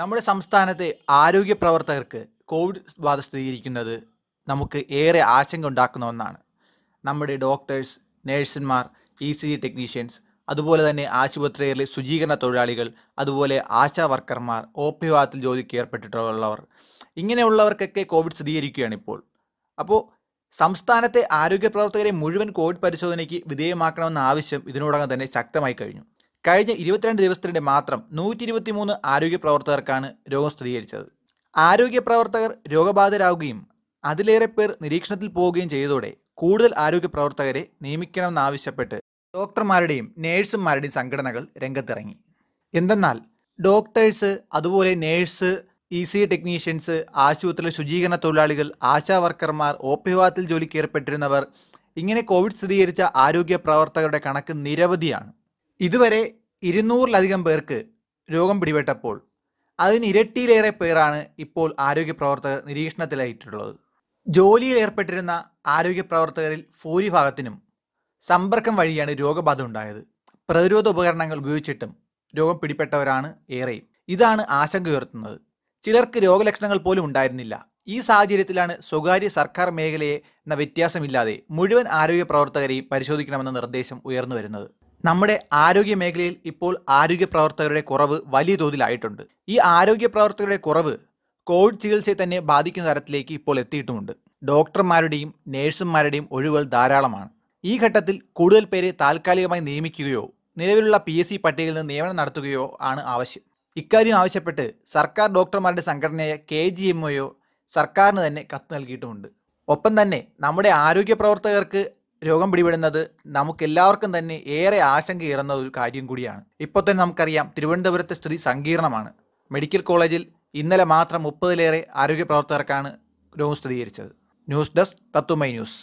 നമ്മുടെ സംസ്ഥാനത്തെ ആരോഗ്യ പ്രവർത്തകർക്ക് കോവിഡ് ബാധ സ്ഥിരീകരിക്കുന്നത് നമുക്ക് ഏറെ ആശങ്ക ഉണ്ടാക്കുന്ന ഒന്നാണ് നമ്മുടെ ഡോക്ടേഴ്സ് നേഴ്സുമാർ ഇ സി ജി ടെക്നീഷ്യൻസ് അതുപോലെ തന്നെ ആശുപത്രിയിലെ ശുചീകരണ തൊഴിലാളികൾ അതുപോലെ ആശാ വർക്കർമാർ ഒ പി വിഭാഗത്തിൽ ജോലിക്ക് ഏർപ്പെട്ടിട്ടുള്ളവർ ഇങ്ങനെയുള്ളവർക്കൊക്കെ കോവിഡ് സ്ഥിരീകരിക്കുകയാണ് ഇപ്പോൾ അപ്പോൾ സംസ്ഥാനത്തെ ആരോഗ്യ പ്രവർത്തകരെ മുഴുവൻ കോവിഡ് പരിശോധനയ്ക്ക് വിധേയമാക്കണമെന്ന ആവശ്യം ഇതിനോടകം തന്നെ ശക്തമായി കഴിഞ്ഞു കഴിഞ്ഞ ഇരുപത്തിരണ്ട് ദിവസത്തിനിടെ മാത്രം നൂറ്റി ഇരുപത്തിമൂന്ന് ആരോഗ്യ പ്രവർത്തകർക്കാണ് രോഗം സ്ഥിരീകരിച്ചത് ആരോഗ്യ പ്രവർത്തകർ രോഗബാധിതരാകുകയും അതിലേറെ പേർ നിരീക്ഷണത്തിൽ പോവുകയും ചെയ്തതോടെ കൂടുതൽ ആരോഗ്യ പ്രവർത്തകരെ നിയമിക്കണമെന്നാവശ്യപ്പെട്ട് ഡോക്ടർമാരുടെയും നേഴ്സുമാരുടെയും സംഘടനകൾ രംഗത്തിറങ്ങി എന്തെന്നാൽ ഡോക്ടേഴ്സ് അതുപോലെ നേഴ്സ് ഇ സി ടെക്നീഷ്യൻസ് ആശുപത്രിയിലെ ശുചീകരണ തൊഴിലാളികൾ ആശാ വർക്കർമാർ ഒ പി വിഭാഗത്തിൽ ഇങ്ങനെ കോവിഡ് സ്ഥിരീകരിച്ച ആരോഗ്യ പ്രവർത്തകരുടെ കണക്ക് നിരവധിയാണ് ഇതുവരെ ഇരുന്നൂറിലധികം പേർക്ക് രോഗം പിടിപെട്ടപ്പോൾ അതിന് ഇരട്ടിയിലേറെ പേരാണ് ഇപ്പോൾ ആരോഗ്യ പ്രവർത്തകർ നിരീക്ഷണത്തിലായിട്ടുള്ളത് ജോലിയിൽ ഏർപ്പെട്ടിരുന്ന ആരോഗ്യ പ്രവർത്തകരിൽ ഭൂരിഭാഗത്തിനും സമ്പർക്കം വഴിയാണ് രോഗബാധ ഉണ്ടായത് പ്രതിരോധ ഉപകരണങ്ങൾ ഉപയോഗിച്ചിട്ടും രോഗം പിടിപെട്ടവരാണ് ഏറെയും ഇതാണ് ഉയർത്തുന്നത് ചിലർക്ക് രോഗലക്ഷണങ്ങൾ പോലും ഉണ്ടായിരുന്നില്ല ഈ സാഹചര്യത്തിലാണ് സ്വകാര്യ സർക്കാർ മേഖലയെ എന്ന വ്യത്യാസമില്ലാതെ മുഴുവൻ ആരോഗ്യ പ്രവർത്തകരെയും പരിശോധിക്കണമെന്ന നിർദ്ദേശം ഉയർന്നു വരുന്നത് നമ്മുടെ ആരോഗ്യ മേഖലയിൽ ഇപ്പോൾ ആരോഗ്യ പ്രവർത്തകരുടെ കുറവ് വലിയ തോതിലായിട്ടുണ്ട് ഈ ആരോഗ്യ പ്രവർത്തകരുടെ കുറവ് കോവിഡ് ചികിത്സയെ തന്നെ ബാധിക്കുന്ന തരത്തിലേക്ക് ഇപ്പോൾ എത്തിയിട്ടുമുണ്ട് ഡോക്ടർമാരുടെയും നേഴ്സുമാരുടെയും ഒഴിവുകൾ ധാരാളമാണ് ഈ ഘട്ടത്തിൽ കൂടുതൽ പേരെ താൽക്കാലികമായി നിയമിക്കുകയോ നിലവിലുള്ള പി എസ് സി പട്ടികയിൽ നിന്ന് നിയമനം നടത്തുകയോ ആണ് ആവശ്യം ഇക്കാര്യം ആവശ്യപ്പെട്ട് സർക്കാർ ഡോക്ടർമാരുടെ സംഘടനയായ കെ ജി എം ഒയോ സർക്കാരിന് തന്നെ കത്ത് നൽകിയിട്ടുമുണ്ട് ഒപ്പം തന്നെ നമ്മുടെ ആരോഗ്യ പ്രവർത്തകർക്ക് രോഗം പിടിപെടുന്നത് നമുക്കെല്ലാവർക്കും തന്നെ ഏറെ ആശങ്കയേറുന്ന ഒരു കാര്യം കൂടിയാണ് ഇപ്പോൾ തന്നെ നമുക്കറിയാം തിരുവനന്തപുരത്തെ സ്ഥിതി സങ്കീർണമാണ് മെഡിക്കൽ കോളേജിൽ ഇന്നലെ മാത്രം മുപ്പതിലേറെ ആരോഗ്യ പ്രവർത്തകർക്കാണ് രോഗം സ്ഥിരീകരിച്ചത് ന്യൂസ് ഡെസ്ക് തത്തുമൈ ന്യൂസ്